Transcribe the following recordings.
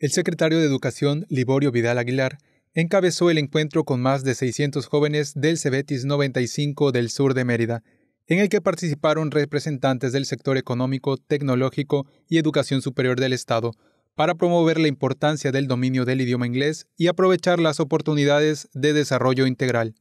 El secretario de Educación, Liborio Vidal Aguilar, encabezó el encuentro con más de 600 jóvenes del Cebetis 95 del sur de Mérida, en el que participaron representantes del sector económico, tecnológico y educación superior del Estado, para promover la importancia del dominio del idioma inglés y aprovechar las oportunidades de desarrollo integral.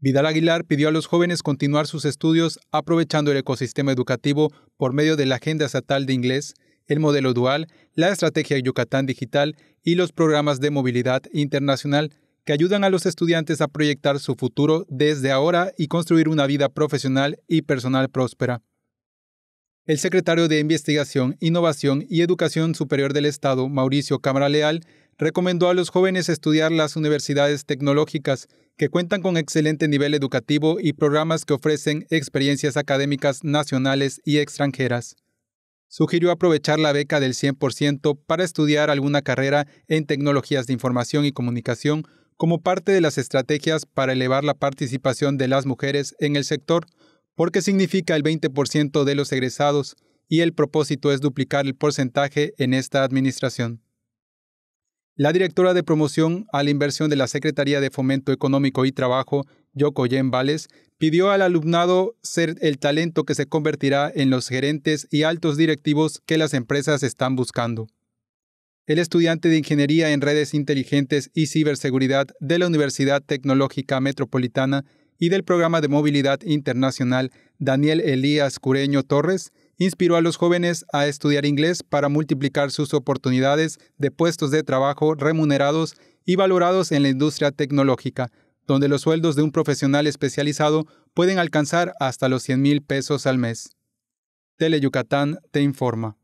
Vidal Aguilar pidió a los jóvenes continuar sus estudios aprovechando el ecosistema educativo por medio de la Agenda Estatal de Inglés el modelo dual, la estrategia Yucatán Digital y los programas de movilidad internacional que ayudan a los estudiantes a proyectar su futuro desde ahora y construir una vida profesional y personal próspera. El secretario de Investigación, Innovación y Educación Superior del Estado, Mauricio Cámara Leal, recomendó a los jóvenes estudiar las universidades tecnológicas, que cuentan con excelente nivel educativo y programas que ofrecen experiencias académicas nacionales y extranjeras sugirió aprovechar la beca del 100% para estudiar alguna carrera en tecnologías de información y comunicación como parte de las estrategias para elevar la participación de las mujeres en el sector, porque significa el 20% de los egresados y el propósito es duplicar el porcentaje en esta administración. La directora de promoción a la inversión de la Secretaría de Fomento Económico y Trabajo Yoko Yen Vales, pidió al alumnado ser el talento que se convertirá en los gerentes y altos directivos que las empresas están buscando. El estudiante de Ingeniería en Redes Inteligentes y Ciberseguridad de la Universidad Tecnológica Metropolitana y del Programa de Movilidad Internacional Daniel Elías Cureño Torres inspiró a los jóvenes a estudiar inglés para multiplicar sus oportunidades de puestos de trabajo remunerados y valorados en la industria tecnológica, donde los sueldos de un profesional especializado pueden alcanzar hasta los 100 mil pesos al mes. Teleyucatán te informa.